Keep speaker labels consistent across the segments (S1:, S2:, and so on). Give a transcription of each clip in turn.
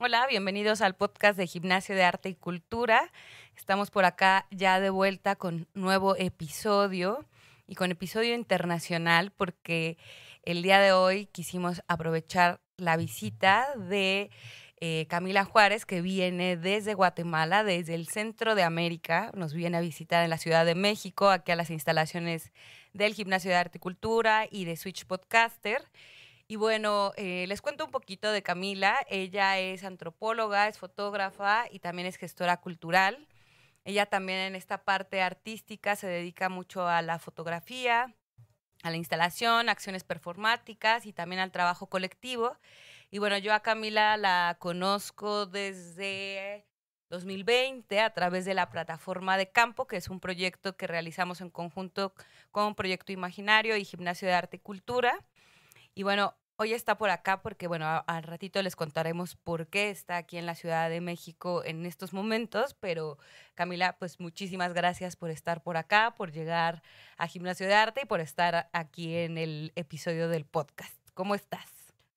S1: Hola, bienvenidos al podcast de Gimnasio de Arte y Cultura. Estamos por acá ya de vuelta con nuevo episodio y con episodio internacional porque el día de hoy quisimos aprovechar la visita de eh, Camila Juárez que viene desde Guatemala, desde el centro de América, nos viene a visitar en la Ciudad de México, aquí a las instalaciones del Gimnasio de Arte y Cultura y de Switch Podcaster. Y bueno, eh, les cuento un poquito de Camila. Ella es antropóloga, es fotógrafa y también es gestora cultural. Ella también en esta parte artística se dedica mucho a la fotografía, a la instalación, acciones performáticas y también al trabajo colectivo. Y bueno, yo a Camila la conozco desde 2020 a través de la plataforma de campo, que es un proyecto que realizamos en conjunto con Proyecto Imaginario y Gimnasio de Arte y Cultura. Y bueno, hoy está por acá porque, bueno, al ratito les contaremos por qué está aquí en la Ciudad de México en estos momentos, pero Camila, pues muchísimas gracias por estar por acá, por llegar a Gimnasio de Arte y por estar aquí en el episodio del podcast. ¿Cómo estás?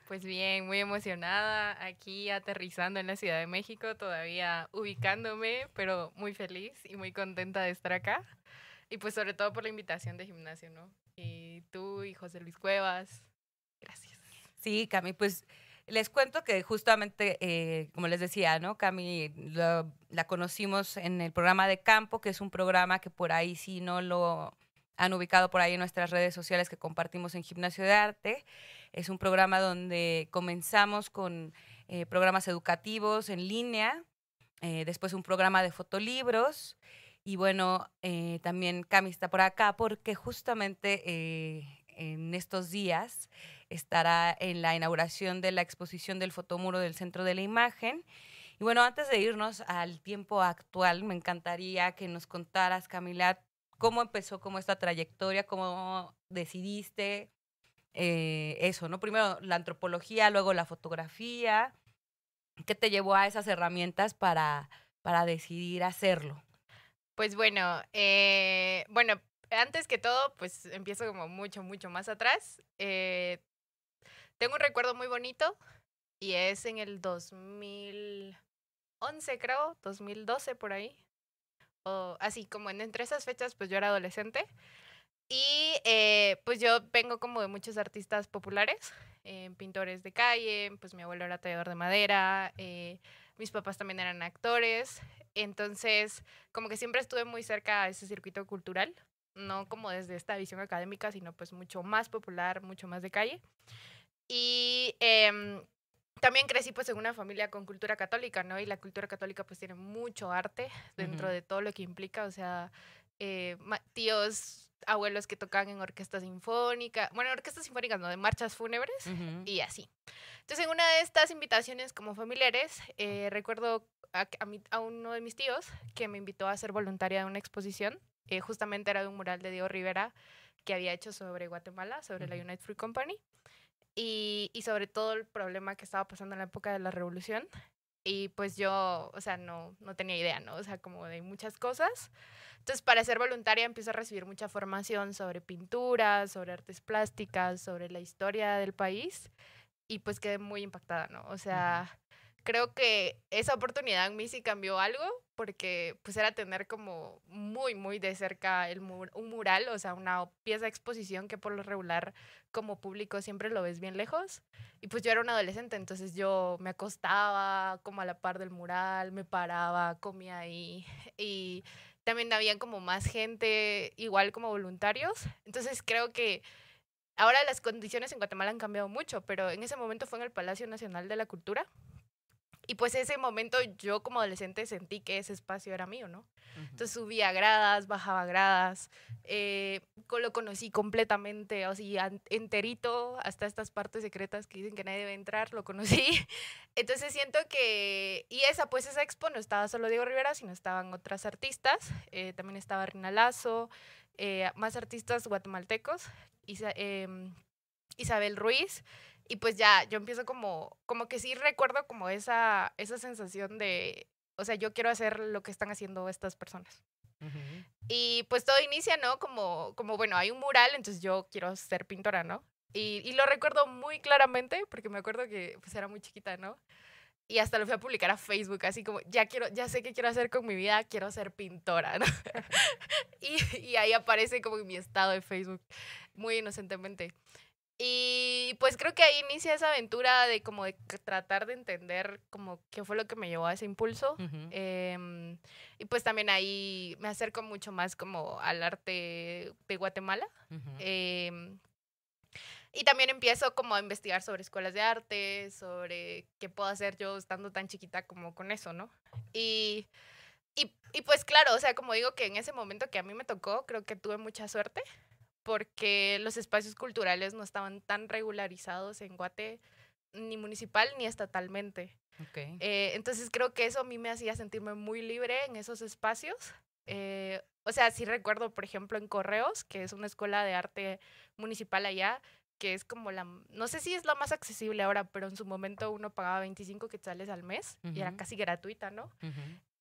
S2: Pues bien, muy emocionada, aquí aterrizando en la Ciudad de México, todavía ubicándome, pero muy feliz y muy contenta de estar acá. Y pues sobre todo por la invitación de gimnasio, ¿no? Y tú y José Luis Cuevas,
S1: Gracias. Sí, Cami, pues les cuento que justamente, eh, como les decía, ¿no? Cami la conocimos en el programa de Campo, que es un programa que por ahí sí no lo han ubicado por ahí en nuestras redes sociales que compartimos en Gimnasio de Arte. Es un programa donde comenzamos con eh, programas educativos en línea, eh, después un programa de fotolibros y bueno, también Cami está por acá porque justamente en estos días estará en la inauguración de la exposición del fotomuro del Centro de la Imagen. Y bueno, antes de irnos al tiempo actual, me encantaría que nos contaras, Camila, cómo empezó, como esta trayectoria, cómo decidiste eh, eso, ¿no? Primero la antropología, luego la fotografía. ¿Qué te llevó a esas herramientas
S2: para, para decidir hacerlo? Pues bueno, eh, bueno, antes que todo, pues empiezo como mucho, mucho más atrás. Eh, tengo un recuerdo muy bonito y es en el 2011, creo, 2012 por ahí. O así, como en, entre esas fechas, pues yo era adolescente. Y eh, pues yo vengo como de muchos artistas populares, eh, pintores de calle, pues mi abuelo era tallador de madera, mis papás también eran actores. Entonces, como que siempre estuve muy cerca a ese circuito cultural no como desde esta visión académica, sino pues mucho más popular, mucho más de calle. Y em, también crecí pues en una familia con cultura católica, ¿no? Y la cultura católica pues tiene mucho arte dentro de todo lo que implica, o sea, eh, tíos, abuelos que tocan en orquestas sinfónicas. bueno, orquestas sinfónicas, no, de marchas fúnebres y así. Entonces, en una de estas invitaciones como familiares, eh, recuerdo a, a, uno de mis tíos que me invitó a ser voluntaria de una exposición eh, justamente era de un mural de Diego Rivera que había hecho sobre Guatemala, sobre la United Fruit Company, y, sobre todo el problema que estaba pasando en la época de la revolución. Y pues yo, o sea, no, no tenía idea, ¿no? O sea, como de muchas cosas. Entonces, para ser voluntaria empiezo a recibir mucha formación sobre pintura, sobre artes plásticas, sobre la historia del país. Y pues quedé muy impactada, ¿no? O sea, creo que esa oportunidad en mí sí cambió algo, porque pues era tener como muy, muy de cerca un mural, o sea, una pieza de exposición que por lo regular como público siempre lo ves bien lejos. Y pues yo era un adolescente, entonces yo me acostaba como a la par del mural, me paraba, comía ahí y también había como más gente, igual como voluntarios. Entonces creo que... Ahora las condiciones en Guatemala han cambiado mucho, pero en ese momento fue en el Palacio Nacional de la Cultura y pues ese momento yo como adolescente sentí que ese espacio era mío, ¿no? Entonces subía gradas, bajaba gradas, eh, lo conocí completamente, o enterito, hasta estas partes secretas que dicen que nadie debe entrar, lo conocí. Entonces siento que, y esa, pues esa expo no estaba solo Diego Rivera, sino estaban otras artistas, eh, también estaba Rinalazo, eh, más artistas guatemaltecos, em, Isabel Ruiz. Y pues ya, yo empiezo como, como que sí recuerdo como esa, esa sensación de, o sea, yo quiero hacer lo que están haciendo estas personas. Y pues todo inicia, ¿no? Como, como, bueno, hay un mural, entonces yo quiero ser pintora, ¿no? Y, lo recuerdo muy claramente, porque me acuerdo que pues era muy chiquita, ¿no? Y hasta lo fui a publicar a Facebook, así como, ya quiero, ya sé qué quiero hacer con mi vida, quiero ser pintora, ¿no? y, y ahí aparece como mi estado de Facebook, muy inocentemente. Y pues creo que ahí inicia esa aventura de como de tratar de entender como qué fue lo que me llevó a ese impulso. Em, y pues también ahí me acerco mucho más como al arte de Guatemala. Em, y también empiezo como a investigar sobre escuelas de arte, sobre qué puedo hacer yo estando tan chiquita como con eso, ¿no? Y, y pues claro, o sea, como digo que en ese momento que a mí me tocó, creo que tuve mucha suerte porque los espacios culturales no estaban tan regularizados en Guate, ni municipal ni estatalmente. Okay. Eh, entonces creo que eso a mí me hacía sentirme muy libre en esos espacios. Eh, o sea, sí recuerdo, por ejemplo, en Correos, que es una escuela de arte municipal allá, que es como la, no sé si es la más accesible ahora, pero en su momento uno pagaba 25 quetzales al mes y era casi gratuita, ¿no?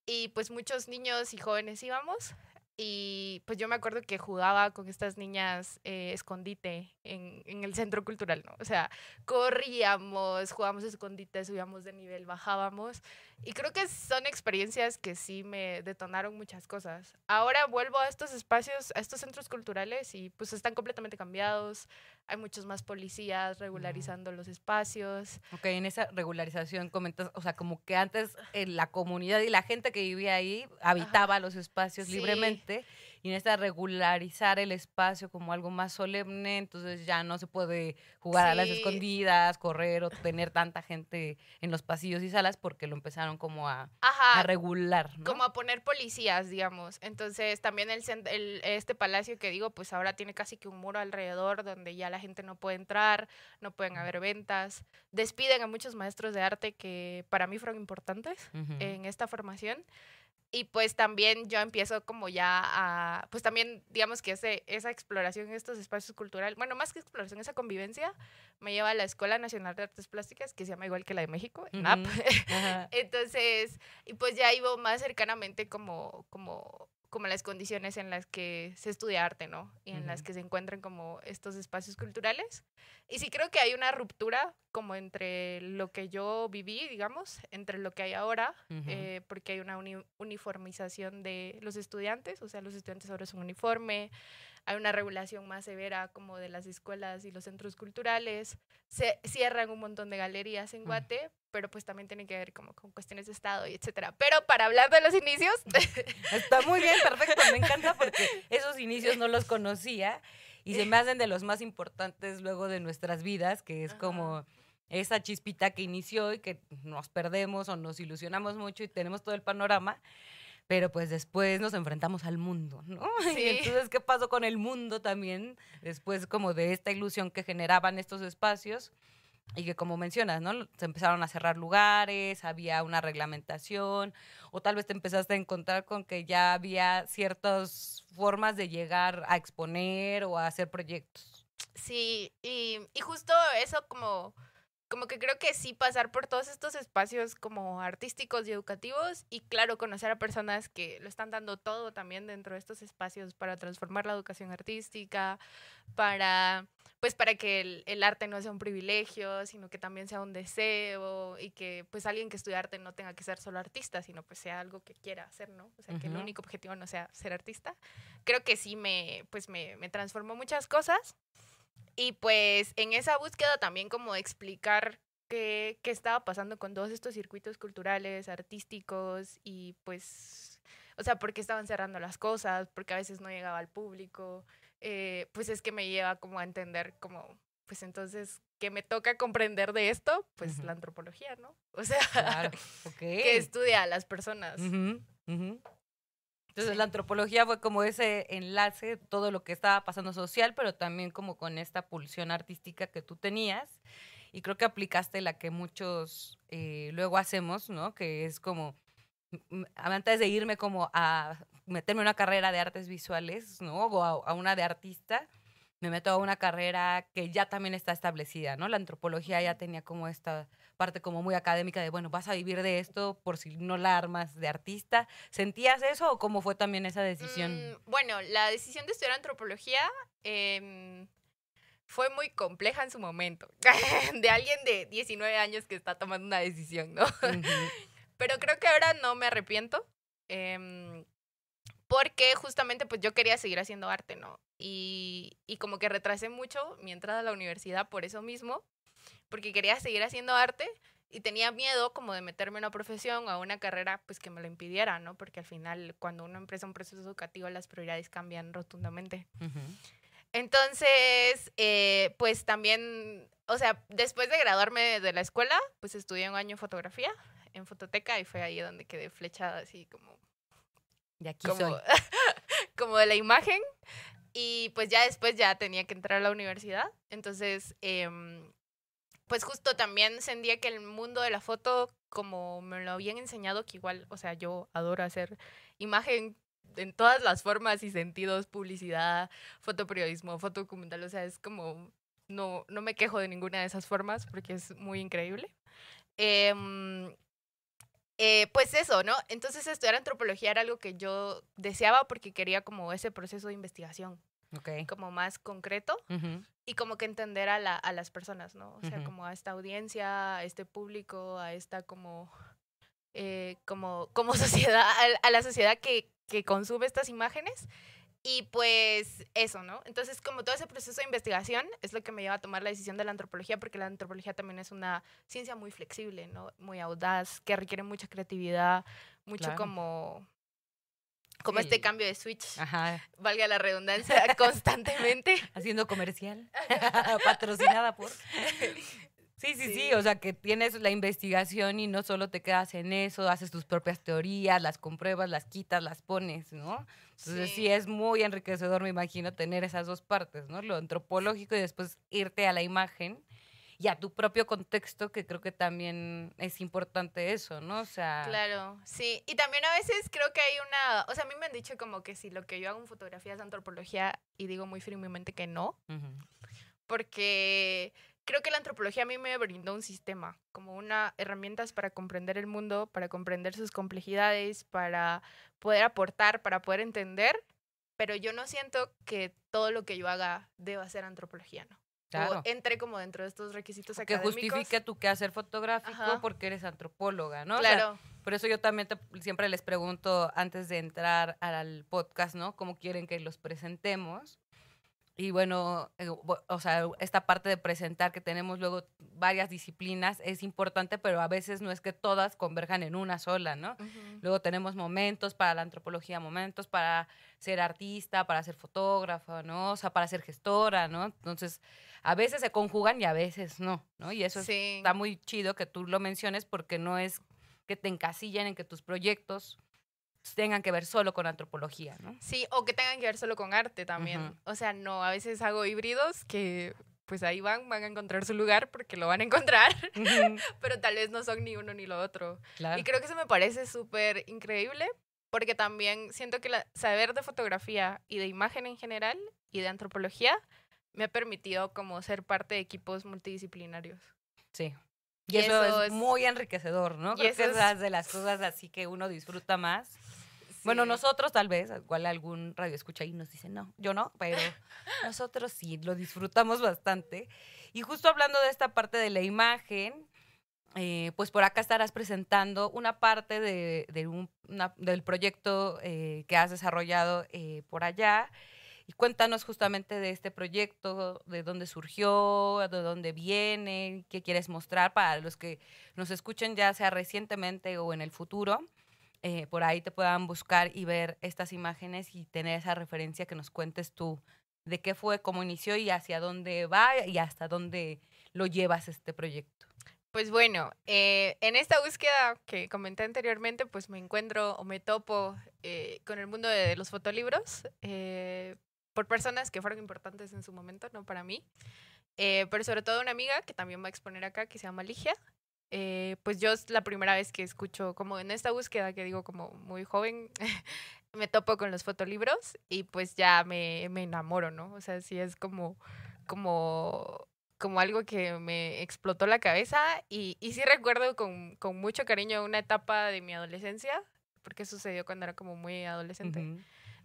S2: Y pues muchos niños y jóvenes íbamos y pues yo me acuerdo que jugaba con estas niñas eh, escondite en, el centro cultural, ¿no? O sea, corríamos, jugábamos escondite, subíamos de nivel, bajábamos. Y creo que son experiencias que sí me detonaron muchas cosas. Ahora vuelvo a estos espacios, a estos centros culturales y pues están completamente cambiados. Hay muchos más policías regularizando los espacios.
S1: Ok, en esa regularización comentas, o sea, como que antes en eh, la comunidad y la gente que vivía ahí habitaba los espacios sí. libremente y esta regularizar el espacio como algo más solemne, entonces ya no se puede jugar a las escondidas, correr o tener tanta gente en los pasillos y salas porque lo empezaron como a, regular. Como
S2: a poner policías, digamos. Entonces también el, este palacio que digo, pues ahora tiene casi que un muro alrededor donde ya la gente no puede entrar, no pueden haber ventas. Despiden a muchos maestros de arte que para mí fueron importantes en esta formación. Y pues también yo empiezo como ya a, pues también digamos que ese, esa exploración en estos espacios culturales, bueno, más que exploración, esa convivencia, me lleva a la Escuela Nacional de Artes Plásticas, que se llama igual que la de México, Entonces, y pues ya iba más cercanamente como, como como las condiciones en las que se estudia arte, ¿no? Y en las que se encuentran como estos espacios culturales. Y sí creo que hay una ruptura como entre lo que yo viví, digamos, entre lo que hay ahora, eh, porque hay una uniformización de los estudiantes, o sea, los estudiantes ahora son uniforme, hay una regulación más severa como de las escuelas y los centros culturales, se cierran un montón de galerías en mm. Guate, pero pues también tiene que ver como con cuestiones de Estado y etcétera. Pero para hablar de los inicios...
S1: Está muy bien, perfecto, me encanta porque esos inicios no los conocía y se me hacen de los más importantes luego de nuestras vidas, que es como esa chispita que inició y que nos perdemos o nos ilusionamos mucho y tenemos todo el panorama pero pues después nos enfrentamos al mundo, ¿no? Y entonces, ¿qué pasó con el mundo también? Después como de esta ilusión que generaban estos espacios y que como mencionas, ¿no? Se empezaron a cerrar lugares, había una reglamentación, o tal vez te empezaste a encontrar con que ya había ciertas formas de llegar a exponer o a hacer proyectos.
S2: Sí, y, y justo eso como, como que creo que sí pasar por todos estos espacios como artísticos y educativos y claro, conocer a personas que lo están dando todo también dentro de estos espacios para transformar la educación artística, para pues para que el, arte no sea un privilegio, sino que también sea un deseo y que pues alguien que estudie arte no tenga que ser solo artista, sino pues sea algo que quiera hacer, ¿no? O sea, que el único objetivo no sea ser artista. Creo que sí me, pues me, transformó muchas cosas y pues en esa búsqueda también como explicar qué, qué estaba pasando con todos estos circuitos culturales, artísticos y pues, o sea, por qué estaban cerrando las cosas, porque a veces no llegaba al público eh, pues es que me lleva como a entender como, pues entonces, que me toca comprender de esto? Pues la antropología, ¿no? O sea, que estudia a las personas.
S1: Entonces la antropología fue como ese enlace, todo lo que estaba pasando social, pero también como con esta pulsión artística que tú tenías. Y creo que aplicaste la que muchos eh, luego hacemos, ¿no? Que es como, antes de irme como a meterme una carrera de artes visuales, ¿no? O a, una de artista, me meto a una carrera que ya también está establecida, ¿no? La antropología ya tenía como esta parte como muy académica de, bueno, vas a vivir de esto por si no la armas de artista. ¿Sentías eso o cómo fue también esa decisión? Mm,
S2: bueno, la decisión de estudiar antropología... Em, fue muy compleja en su momento, de alguien de 19 años que está tomando una decisión, ¿no? Pero creo que ahora no me arrepiento. Em, porque justamente pues yo quería seguir haciendo arte, ¿no? Y, como que retrasé mucho mi entrada a la universidad por eso mismo, porque quería seguir haciendo arte y tenía miedo como de meterme en una profesión o a una carrera pues que me lo impidiera, ¿no? Porque al final cuando uno empieza un proceso educativo las prioridades cambian rotundamente. Entonces, eh, pues también, o sea, después de graduarme de la escuela, pues estudié un año fotografía, en fototeca, y fue ahí donde quedé flechada, así como aquí como, de la imagen. Y pues ya después ya tenía que entrar a la universidad. Entonces, em, pues justo también sentía que el mundo de la foto, como me lo habían enseñado, que igual, o sea, yo adoro hacer imagen en todas las formas y sentidos, publicidad, fotoperiodismo, fotodocumental, o sea, es como, no, no me quejo de ninguna de esas formas porque es muy increíble. Eh, eh, pues eso, ¿no? Entonces estudiar antropología era algo que yo deseaba porque quería como ese proceso de investigación. Okay. Como más concreto y como que entender a, la, a las personas, ¿no? O sea, como a esta audiencia, a este público, a esta como, eh, como, sociedad, a, la sociedad que, que consume estas imágenes y pues eso, ¿no? Entonces, como todo ese proceso de investigación es lo que me lleva a tomar la decisión de la antropología, porque la antropología también es una ciencia muy flexible, ¿no? Muy audaz, que requiere mucha creatividad, mucho como como este cambio de switch, Ajá. valga la redundancia,
S1: constantemente. Haciendo comercial, patrocinada por... sí, sí, sí, o sea que tienes la investigación y no solo te quedas en eso, haces tus propias teorías, las compruebas, las quitas, las pones, ¿no? Entonces sí. es muy enriquecedor, me imagino, tener esas dos partes, ¿no? Lo antropológico y después irte a la imagen y a tu propio contexto, que creo que también es importante eso, ¿no? O sea...
S2: Claro, sí. Y también a veces creo que hay una... O sea, a mí me han dicho como que si lo que yo hago en fotografía es antropología y digo muy firmemente que no, porque creo que la antropología a mí me brindó un sistema, como una herramientas para comprender el mundo, para comprender sus complejidades, para poder aportar, para poder entender, pero yo no siento que todo lo que yo haga deba ser antropología, ¿no? Claro. O entre como dentro de estos requisitos académicos. que justifique tu quehacer
S1: fotográfico porque eres antropóloga, ¿no? Claro. por eso yo también siempre les pregunto antes de entrar al podcast, ¿no? ¿Cómo quieren que los presentemos? Y bueno, eh, o sea, esta parte de presentar que tenemos luego varias disciplinas es importante, pero a veces no es que todas converjan en una sola, ¿no? Luego tenemos momentos para la antropología, momentos para ser artista, para ser fotógrafo, ¿no? O sea, para ser gestora, ¿no? Entonces, a veces se conjugan y a veces no, ¿no? Y eso está muy chido que tú lo menciones porque no es que te encasillen en que tus proyectos tengan que ver solo con antropología, ¿no?
S2: Sí, o que tengan que ver solo con arte también. O sea, no, a veces hago híbridos que pues ahí van, van a encontrar su lugar porque lo van a encontrar, pero tal vez no son ni uno ni lo otro. Y creo que eso me parece súper increíble porque también siento que la, saber de fotografía y de imagen en general y de antropología me ha permitido como ser parte de equipos multidisciplinarios. Sí. Y, eso, es, muy
S1: enriquecedor, ¿no? Creo que es de las cosas así que uno disfruta más bueno, nosotros tal vez, igual algún radio escucha y nos dice, no, yo no, pero nosotros sí, lo disfrutamos bastante. Y justo hablando de esta parte de la imagen, eh, pues por acá estarás presentando una parte de, del proyecto eh, que has desarrollado eh, por allá. Y cuéntanos justamente de este proyecto, de dónde surgió, de dónde viene, qué quieres mostrar para los que nos escuchen ya sea recientemente o en el futuro. Eh, por ahí te puedan buscar y ver estas imágenes y tener esa referencia que nos cuentes tú de qué fue, cómo inició y hacia dónde va y hasta dónde lo llevas este proyecto.
S2: Pues bueno, eh, en esta búsqueda que comenté anteriormente, pues me encuentro o me topo eh, con el mundo de los fotolibros por personas que fueron importantes en su momento, no para mí, pero sobre todo una amiga que también va a exponer acá, que se llama Ligia, eh, pues yo es la primera vez que escucho, como en esta búsqueda que digo como muy joven, me topo con los fotolibros y pues ya me, me, enamoro, ¿no? O sea, sí es como, como, algo que me explotó la cabeza y, y sí recuerdo con, mucho cariño una etapa de mi adolescencia, porque sucedió cuando era como muy adolescente,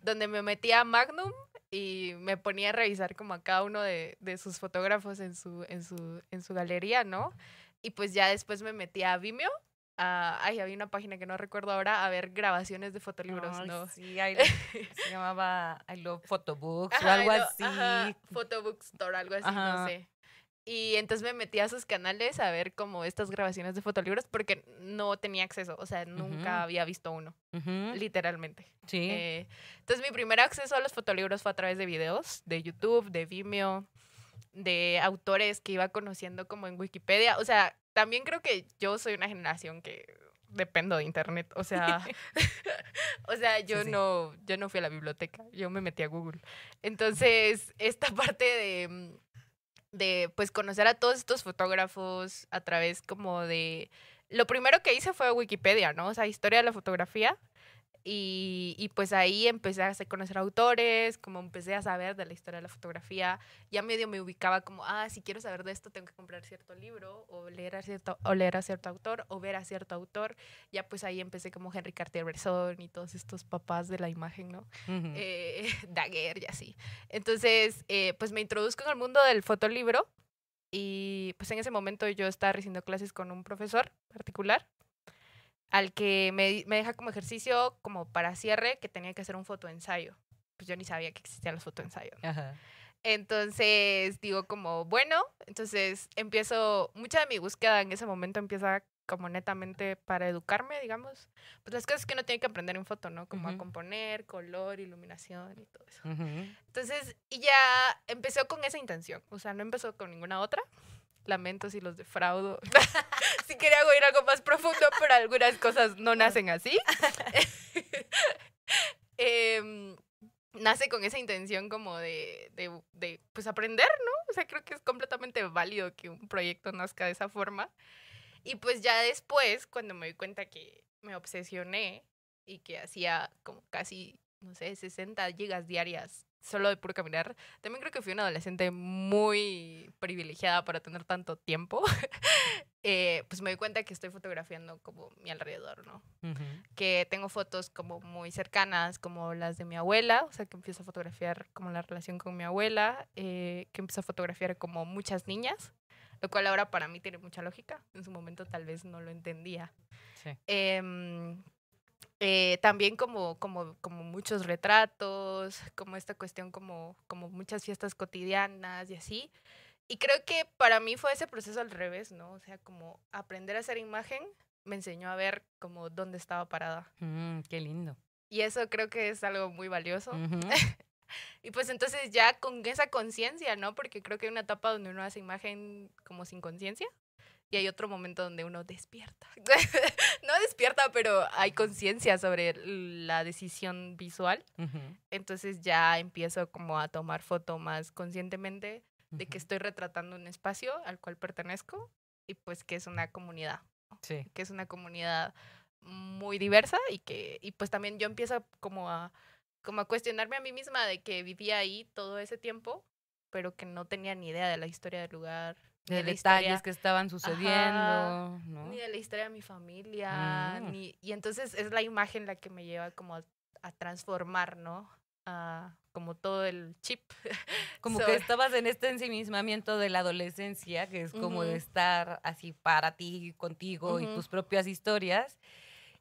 S2: donde me metía a Magnum y me ponía a revisar como a cada uno de, sus fotógrafos en su, en su galería, ¿no? Y pues ya después me metí a Vimeo. A, ay, había una página que no recuerdo ahora, a ver grabaciones de fotolibros, ¿no? Sí, se llamaba I Love Photobooks o algo así. Ajá, Photobookstore, algo así, no sé. Y entonces me metí a sus canales a ver como estas grabaciones de fotolibros porque no tenía acceso, o sea, nunca había visto uno, literalmente. Sí. Eh, entonces mi primer acceso a los fotolibros fue a través de videos de YouTube, de Vimeo, de autores que iba conociendo como en Wikipedia. O sea, también creo que yo soy una generación que dependo de internet, o sea, o sea, yo no yo no fui a la biblioteca, yo me metí a Google. Entonces, esta parte de mm, de pues conocer a todos estos fotógrafos a través como de lo primero que hice fue Wikipedia, ¿no? O sea, historia de la fotografía y, y, pues ahí empecé a conocer autores, como empecé a saber de la historia de la fotografía, ya medio me ubicaba como, ah, si quiero saber de esto tengo que comprar cierto libro o leer a cierto, o leer a cierto autor o ver a cierto autor, ya pues ahí empecé como Henry Cartier-Bresson y todos estos papás de la imagen, ¿no? Eh, Daguerre y así. Entonces, eh, pues me introduzco en el mundo del fotolibro y pues en ese momento yo estaba recibiendo clases con un profesor particular al que me, deja como ejercicio como para cierre que tenía que hacer un fotoensayo. Pues yo ni sabía que existían los fotoensayos. Entonces digo como, bueno, entonces empiezo, mucha de mi búsqueda en ese momento empieza como netamente para educarme, digamos, pues las cosas que uno tiene que aprender en foto, ¿no? Como a componer, color, iluminación y todo eso. Entonces, y ya empezó con esa intención, o sea, no empezó con ninguna otra. lamentos y los defraudo. sí quería ir algo más profundo, pero algunas cosas no nacen así. Em, nace con esa intención como de, de, de, pues aprender, ¿no? O sea, creo que es completamente válido que un proyecto nazca de esa forma. Y pues ya después, cuando me di cuenta que me obsesioné y que hacía como casi, no sé, 60 gigas diarias solo de puro caminar. También creo que fui una adolescente muy privilegiada para tener tanto tiempo. Eh, pues me doy cuenta que estoy fotografiando como mi alrededor, ¿no? Que tengo fotos como muy cercanas, como las de mi abuela, o sea, que empiezo a fotografiar como la relación con mi abuela, eh, que empiezo a fotografiar como muchas niñas, lo cual ahora para mí tiene mucha lógica. En su momento tal vez no lo entendía. Sí. Em, eh, también como, como, como muchos retratos, como esta cuestión, como, como muchas fiestas cotidianas y así. Y creo que para mí fue ese proceso al revés, ¿no? O sea, como aprender a hacer imagen me enseñó a ver como dónde estaba parada.
S1: Mm, qué lindo.
S2: Y eso creo que es algo muy valioso. y pues entonces ya con esa conciencia, ¿no? Porque creo que hay una etapa donde uno hace imagen como sin conciencia y hay otro momento donde uno despierta. no despierta, pero hay conciencia sobre la decisión visual. Entonces ya empiezo como a tomar foto más conscientemente de que estoy retratando un espacio al cual pertenezco y pues que es una comunidad. Que es una comunidad muy diversa y que pues también yo empiezo como a como a cuestionarme a mí misma de que vivía ahí todo ese tiempo, pero que no tenía ni idea de la historia del lugar, de, detalles que estaban sucediendo, ¿no? ni de la historia de mi familia, mm. ni, y entonces es la imagen la que me lleva como a, transformar, ¿no? A, como todo el chip.
S1: Como que estabas en este ensimismamiento de la adolescencia, que es como de estar así para ti, contigo y tus propias historias.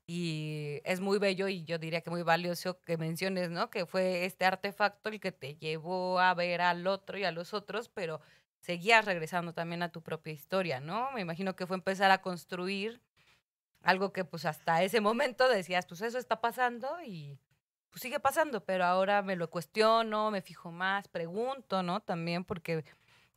S1: Y es muy bello y yo diría que muy valioso que menciones, ¿no? Que fue este artefacto el que te llevó a ver al otro y a los otros, pero seguías regresando también a tu propia historia, ¿no? Me imagino que fue empezar a construir algo que pues hasta ese momento decías, pues eso está pasando y pues, sigue pasando, pero ahora me lo cuestiono, me fijo más, pregunto, ¿no? También porque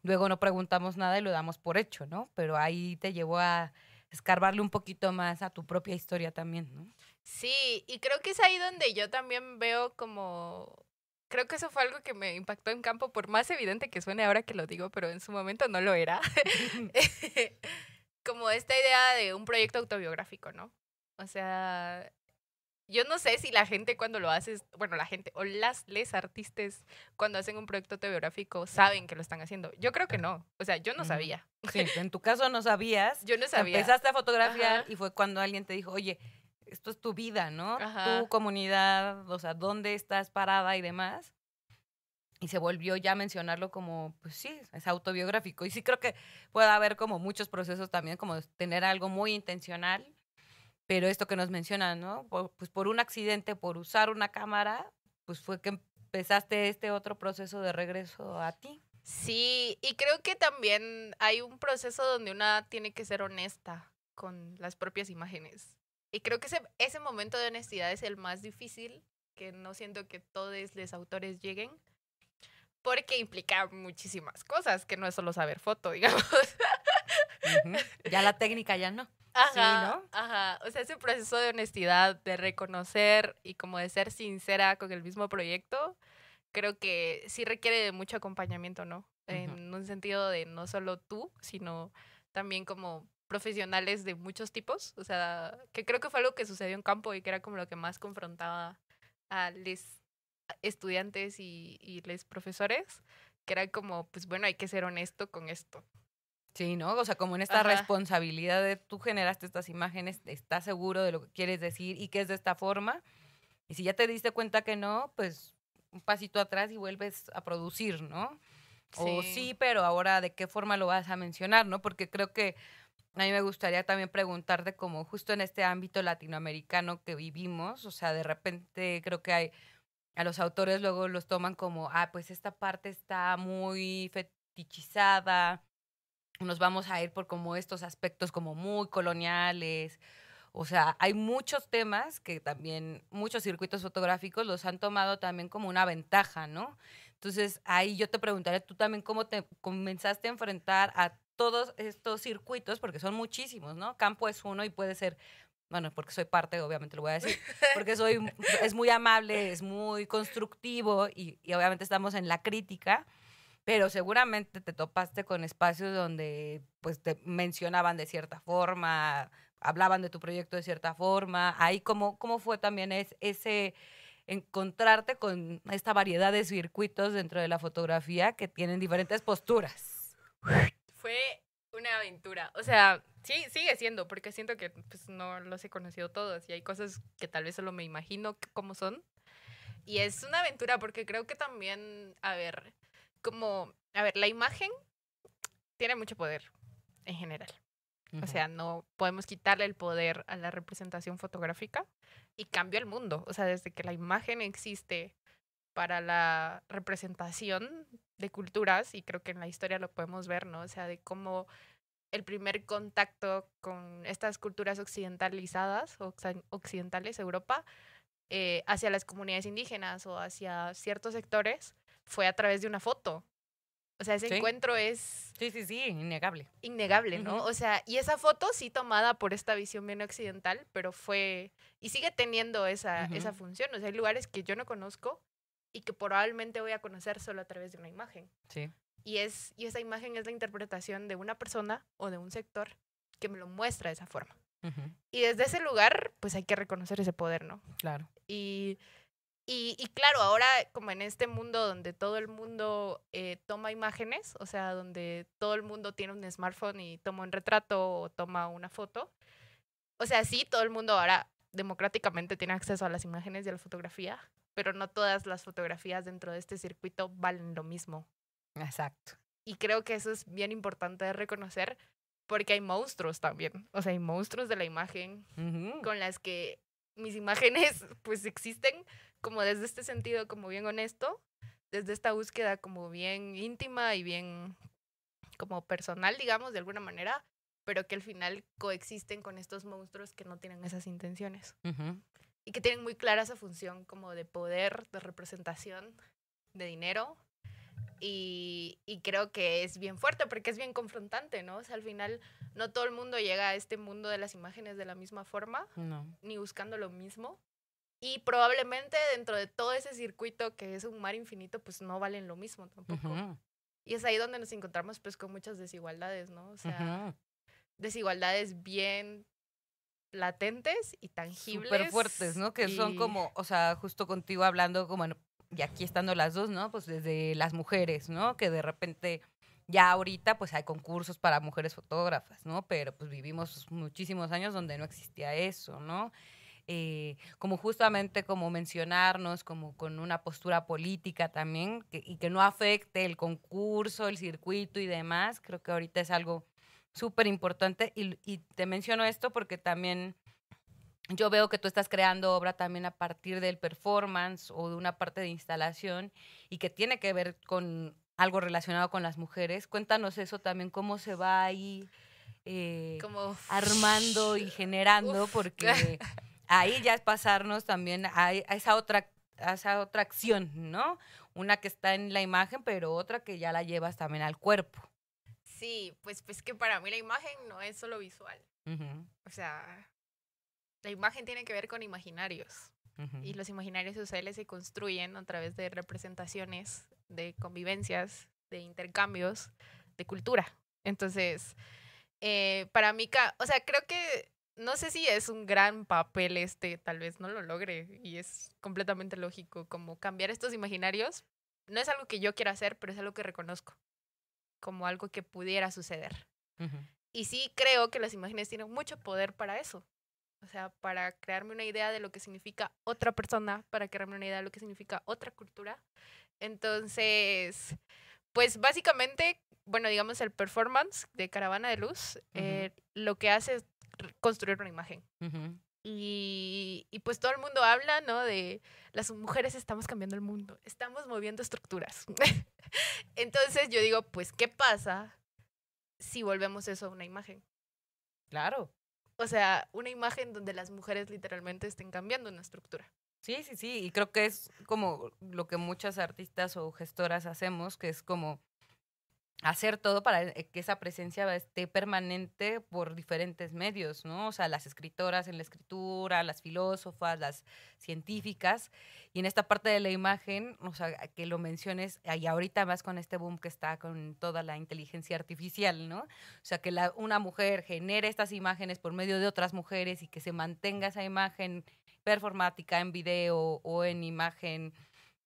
S1: luego no preguntamos nada y lo damos por hecho, ¿no? Pero ahí te llevó a escarbarle un poquito más a tu propia historia también, ¿no?
S2: Sí, y creo que es ahí donde yo también veo como creo que eso fue algo que me impactó en campo, por más evidente que suene ahora que lo digo, pero en su momento no lo era. Como esta idea de un proyecto autobiográfico, ¿no? O sea, yo no sé si la gente cuando lo haces, bueno, la gente o las les artistas cuando hacen un proyecto autobiográfico saben que lo están haciendo. Yo creo que no, o sea, yo no sabía. Sí, en tu caso no sabías. Yo no sabía. Empezaste a fotografiar y fue cuando alguien te dijo, "Oye, esto es tu vida, ¿no? Tu
S1: comunidad, o sea, dónde estás parada y demás. Y se volvió ya a mencionarlo como, pues sí, es autobiográfico. Y sí creo que puede haber como muchos procesos también, como tener algo muy intencional, pero esto que nos mencionan, ¿no? pues por un accidente, por usar una cámara, pues fue que empezaste este otro proceso de regreso
S2: a ti. Sí, y creo que también hay un proceso donde una tiene que ser honesta con las propias imágenes. Y creo que ese, ese momento de honestidad es el más difícil, que no siento que todos los autores lleguen, porque implica muchísimas cosas, que no es solo saber foto, digamos. Ya la técnica ya no. Ajá, sí, ¿no? ajá. O sea, ese proceso de honestidad, de reconocer y como de ser sincera con el mismo proyecto, creo que sí requiere de mucho acompañamiento, ¿no? En un sentido de no solo tú, sino también como profesionales de muchos tipos, o sea, que creo que fue algo que sucedió en campo y que era como lo que más confrontaba a los estudiantes y, los profesores, que era como, pues bueno, hay que ser honesto con esto.
S1: Sí, ¿no? O sea, como en esta responsabilidad de tú generaste estas imágenes, estás seguro de lo que quieres decir y que es de esta forma. Y si ya te diste cuenta que no, pues un pasito atrás y vuelves a producir, ¿no? Sí. O sí, pero ahora de qué forma lo vas a mencionar, ¿no? Porque creo que a mí me gustaría también preguntarte como justo en este ámbito latinoamericano que vivimos, o sea, de repente creo que hay a los autores luego los toman como, ah, pues esta parte está muy fetichizada, nos vamos a ir por como estos aspectos como muy coloniales. O sea, hay muchos temas que también muchos circuitos fotográficos los han tomado también como una ventaja, ¿no? Entonces, ahí yo te preguntaría tú también cómo te comenzaste a enfrentar a todos estos circuitos, porque son muchísimos, ¿no? Campo es uno y puede ser, bueno, porque soy parte, obviamente lo voy a decir, porque soy, es muy amable, es muy constructivo y, obviamente estamos en la crítica, pero seguramente te topaste con espacios donde pues te mencionaban de cierta forma, hablaban de tu proyecto de cierta forma, ahí cómo, cómo fue también es, ese encontrarte con esta variedad de circuitos dentro de la fotografía que tienen diferentes posturas
S2: fue una aventura. O sea, sí, sigue siendo, porque siento que pues, no los he conocido todos y hay cosas que tal vez solo me imagino cómo son. Y es una aventura porque creo que también, a ver, como, a ver, la imagen tiene mucho poder en general. O sea, no podemos quitarle el poder a la representación fotográfica y cambió el mundo. O sea, desde que la imagen existe para la representación de culturas, y creo que en la historia lo podemos ver, ¿no? O sea, de cómo el primer contacto con estas culturas occidentalizadas, o occidentales, Europa, eh, hacia las comunidades indígenas o hacia ciertos sectores, fue a través de una foto. O sea, ese encuentro
S1: es... Sí, sí, sí, innegable. Innegable, ¿no? O sea,
S2: y esa foto sí tomada por esta visión bien occidental, pero fue... Y sigue teniendo esa, esa función. O sea, hay lugares que yo no conozco y que probablemente voy a conocer solo a través de una imagen. Sí. Y, es, y esa imagen es la interpretación de una persona o de un sector que me lo muestra de esa forma. Y desde ese lugar, pues hay que reconocer ese poder, ¿no? Claro. Y, y, claro, ahora como en este mundo donde todo el mundo eh, toma imágenes, o sea, donde todo el mundo tiene un smartphone y toma un retrato o toma una foto, o sea, sí, todo el mundo ahora democráticamente tiene acceso a las imágenes y a la fotografía, pero no todas las fotografías dentro de este circuito valen lo mismo. Exacto. Y creo que eso es bien importante de reconocer porque hay monstruos también, o sea, hay monstruos de la imagen con las que mis imágenes pues existen como desde este sentido como bien honesto, desde esta búsqueda como bien íntima y bien como personal, digamos, de alguna manera, pero que al final coexisten con estos monstruos que no tienen esas intenciones y que tienen muy clara esa función como de poder, de representación, de dinero. Y, creo que es bien fuerte porque es bien confrontante, ¿no? O sea, al final no todo el mundo llega a este mundo de las imágenes de la misma forma, ni buscando lo mismo. Y probablemente dentro de todo ese circuito que es un mar infinito, pues no valen lo mismo
S1: tampoco.
S2: Y es ahí donde nos encontramos pues con muchas desigualdades, ¿no? O sea, desigualdades bien latentes y tangibles. Súper fuertes, ¿no? Que son como,
S1: o sea, justo contigo hablando, como, y aquí estando las dos, ¿no? Pues desde las mujeres, ¿no? Que de repente ya ahorita pues hay concursos para mujeres fotógrafas, ¿no? Pero pues vivimos muchísimos años donde no existía eso, ¿no? Eh, como justamente como mencionarnos, como con una postura política también, y que no afecte el concurso, el circuito y demás, creo que ahorita es algo súper importante y, te menciono esto porque también yo veo que tú estás creando obra también a partir del performance o de una parte de instalación y que tiene que ver con algo relacionado con las mujeres. Cuéntanos eso también, cómo se va ahí eh, armando y generando, porque ahí ya es pasarnos también a, esa otra a esa otra acción, ¿no? Una que está en la imagen, pero otra que ya la llevas también al cuerpo.
S2: Sí, pues, pues que para mí la imagen no es solo visual. O sea, la imagen tiene que ver con imaginarios. Y los imaginarios sociales se construyen a través de representaciones, de convivencias, de intercambios, de cultura. Entonces, eh, para mí, o sea, creo que no sé si es un gran papel este, tal vez no lo logre y es completamente lógico como cambiar estos imaginarios. No es algo que yo quiera hacer, pero es algo que reconozco como algo que pudiera suceder. Y sí creo que las imágenes tienen mucho poder para eso. O sea, para crearme una idea de lo que significa otra persona, para crearme una idea de lo que significa otra cultura. Entonces, pues básicamente, bueno, digamos el performance de Caravana de Luz, eh, lo que hace es construir una imagen. Y, pues todo el mundo habla, ¿no? De las mujeres estamos cambiando el mundo, estamos moviendo estructuras. Entonces yo digo, pues, ¿qué pasa si volvemos eso a una imagen? Claro. O sea, una imagen donde las mujeres literalmente estén cambiando una estructura.
S1: Sí, sí, sí, y creo que es como lo que muchas artistas o gestoras hacemos, que es como hacer todo para eh, que esa presencia esté permanente por diferentes medios, ¿no? O sea, las escritoras en la escritura, las filósofas, las científicas, y en esta parte de la imagen, o sea, que lo menciones, y ahorita más con este boom que está con toda la inteligencia artificial, ¿no? O sea, que la, una mujer genere estas imágenes por medio de otras mujeres y que se mantenga esa imagen performática en video o en imagen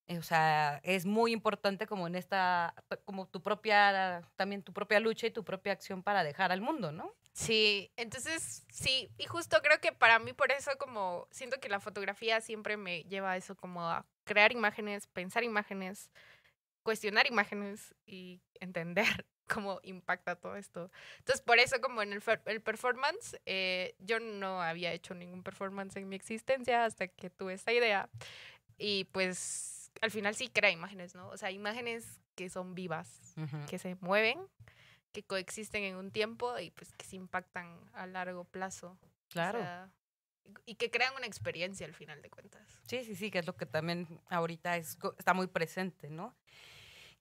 S1: eh, o sea, es muy importante como en esta, como tu propia, también tu propia lucha y tu propia acción para dejar al mundo, ¿no? Sí,
S2: entonces sí, y justo creo que para mí por eso como siento que la fotografía siempre me lleva a eso, como a crear imágenes, pensar imágenes, cuestionar imágenes y entender cómo impacta todo esto. Entonces por eso como en el, performance, eh, yo no había hecho ningún performance en mi existencia hasta que tuve esta idea y pues al final sí crea imágenes, ¿no? O sea, imágenes que son vivas, que se mueven, que coexisten en un tiempo y pues que se impactan a largo plazo. Claro. y que crean una experiencia al final de cuentas.
S1: Sí, sí, sí, que es lo que también ahorita es, está muy presente, ¿no?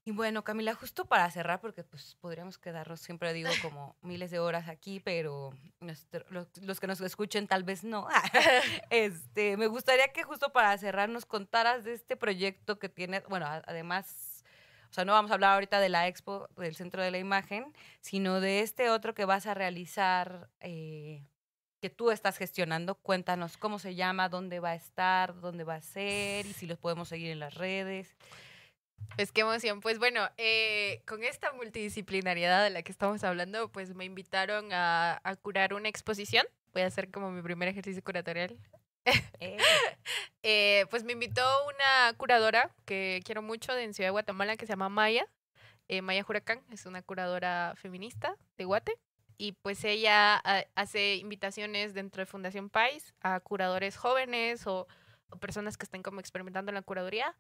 S1: Y bueno, Camila, justo para cerrar, porque pues podríamos quedarnos, siempre digo, como miles de horas aquí, pero los, que nos escuchen tal vez no. este, me gustaría que justo para cerrar nos contaras de este proyecto que tienes, bueno, además, o sea, no vamos a hablar ahorita de la expo, del Centro de la Imagen, sino de este otro que vas a realizar, eh, que tú estás gestionando. Cuéntanos cómo se llama, dónde va a estar, dónde
S2: va a ser y si los podemos seguir en las redes. Pues qué emoción. Pues bueno, eh, con esta multidisciplinariedad de la que estamos hablando, pues me invitaron a, curar una exposición. Voy a hacer como mi primer ejercicio curatorial. Eh. Eh, pues me invitó una curadora que quiero mucho de Ciudad de Guatemala que se llama Maya. Maya Huracán es una curadora feminista de Guate. Y pues ella hace invitaciones dentro de Fundación País a curadores jóvenes o o personas que estén como experimentando en la curaduría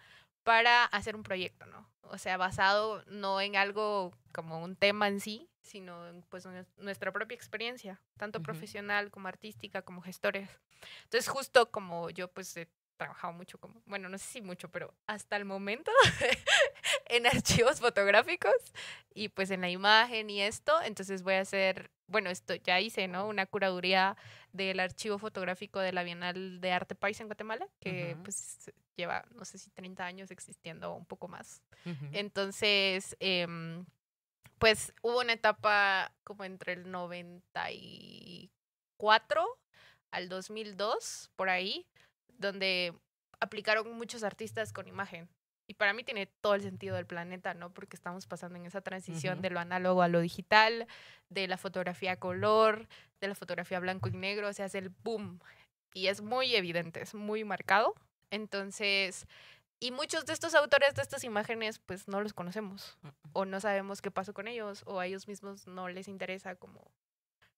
S2: para hacer un proyecto, ¿no? O sea, basado no en algo como un tema en sí, sino en pues, nuestra propia experiencia, tanto profesional como artística, como gestores. Entonces, justo como yo pues trabajado mucho como, bueno, no sé si mucho, pero hasta el momento en archivos fotográficos y pues en la imagen y esto, entonces voy a hacer, bueno, esto ya hice, ¿no? Una curaduría del archivo fotográfico de la Bienal de Arte País en Guatemala, que pues lleva, no sé si 30 años existiendo un poco más. Entonces, em, pues hubo una etapa como entre el 94 al 2002, por ahí, donde aplicaron muchos artistas con imagen. Y para mí tiene todo el sentido del planeta, ¿no? Porque estamos pasando en esa transición de lo análogo a lo digital, de la fotografía a color, de la fotografía blanco y negro, o sea, es el boom. Y es muy evidente, es muy marcado. Entonces, y muchos de estos autores de estas imágenes, pues no los conocemos, mm, mm. o no sabemos qué pasó con ellos, o a ellos mismos no les interesa como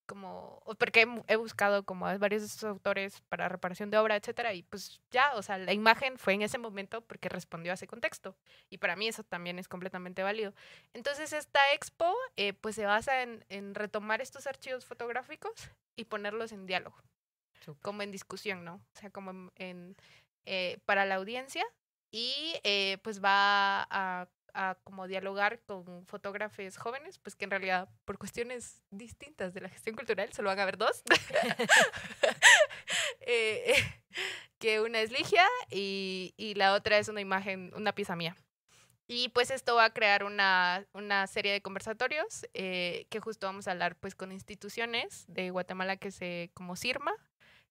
S2: como, porque he, buscado como a varios de estos autores para reparación de obra, etcétera, y pues ya, o sea, la imagen fue en ese momento porque respondió a ese contexto, y para mí eso también es completamente válido. Entonces, esta expo, eh, pues se basa en, retomar estos archivos fotográficos y ponerlos en diálogo, como en discusión, ¿no? O sea, como eh, para la audiencia, y eh, pues va a a como dialogar con fotógrafos jóvenes, pues que en realidad por cuestiones distintas de la gestión cultural, solo van a haber dos, eh, que una es Ligia y, y, la otra es una imagen, una pieza mía. Y pues esto va a crear una, una serie de conversatorios eh, que justo vamos a hablar pues con instituciones de Guatemala que se como CIRMA,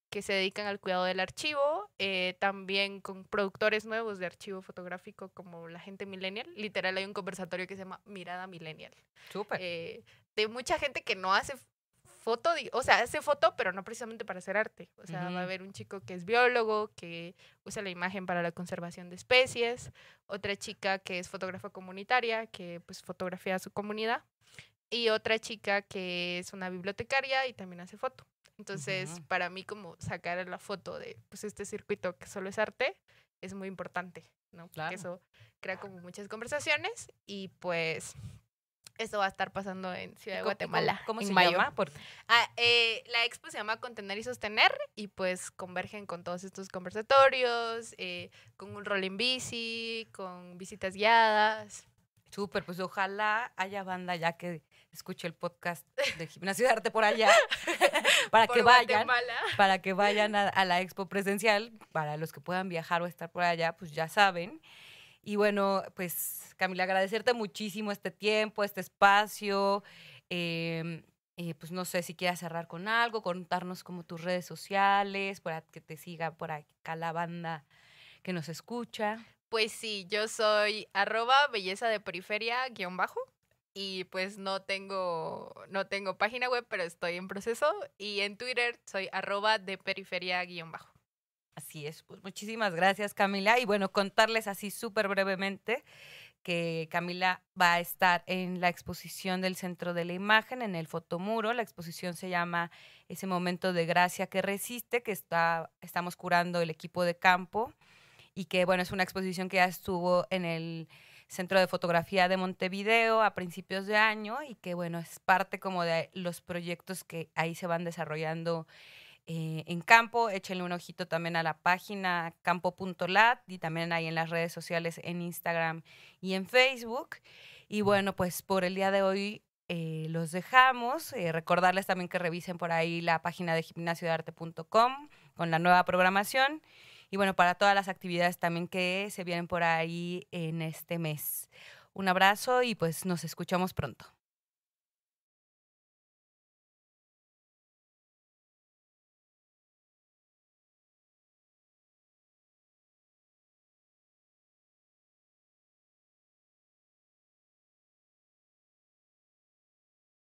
S2: que se dedican al cuidado del archivo, eh, también con productores nuevos de archivo fotográfico como la gente millennial. Literal hay un conversatorio que se llama Mirada Millennial. Súper. Eh, de mucha gente que no hace foto, o sea, hace foto, pero no precisamente para hacer arte. O sea, va a haber un chico que es biólogo, que usa la imagen para la conservación de especies, otra chica que es fotógrafa comunitaria, que pues fotografía a su comunidad, y otra chica que es una bibliotecaria y también hace foto. Entonces, para mí como sacar la foto de pues este circuito que solo es arte es muy importante, ¿no? Claro. Porque eso crea como muchas conversaciones y pues esto va a estar pasando en Ciudad de Guatemala. ¿Cómo, se llama? Por... Ah, eh, la expo se llama Contener y Sostener y pues convergen con todos estos conversatorios, eh, con un rol en bici, con visitas guiadas. Súper, pues
S1: ojalá haya banda ya que escuche el podcast de gimnasio de Arte por allá para que vayan, para que vayan a, la expo presencial, para los que puedan viajar o estar por allá, pues ya saben. Y bueno, pues Camila, agradecerte muchísimo este tiempo, este espacio. Em, pues no sé si quieras cerrar con algo, contarnos como tus redes sociales, para que te siga por acá la banda que nos escucha.
S2: Pues sí, yo soy arroba belleza de periferia bajo y pues no tengo, no tengo página web, pero estoy en proceso. Y en Twitter soy arroba de periferia guión bajo.
S1: Así es, pues, muchísimas gracias Camila. Y bueno, contarles así súper brevemente que Camila va a estar en la exposición del Centro de la Imagen, en el fotomuro. La exposición se llama Ese momento de gracia que resiste, que está, estamos curando el equipo de campo y que bueno, es una exposición que ya estuvo en el Centro de Fotografía de Montevideo a principios de año y que bueno, es parte como de los proyectos que ahí se van desarrollando eh, en campo. Échenle un ojito también a la página campo.lat y también ahí en las redes sociales en Instagram y en Facebook. Y bueno, pues por el día de hoy eh, los dejamos. Eh, recordarles también que revisen por ahí la página de gimnasiodearte.com con la nueva programación y bueno, para todas las actividades también que se vienen por ahí en este mes. Un abrazo y pues nos escuchamos pronto.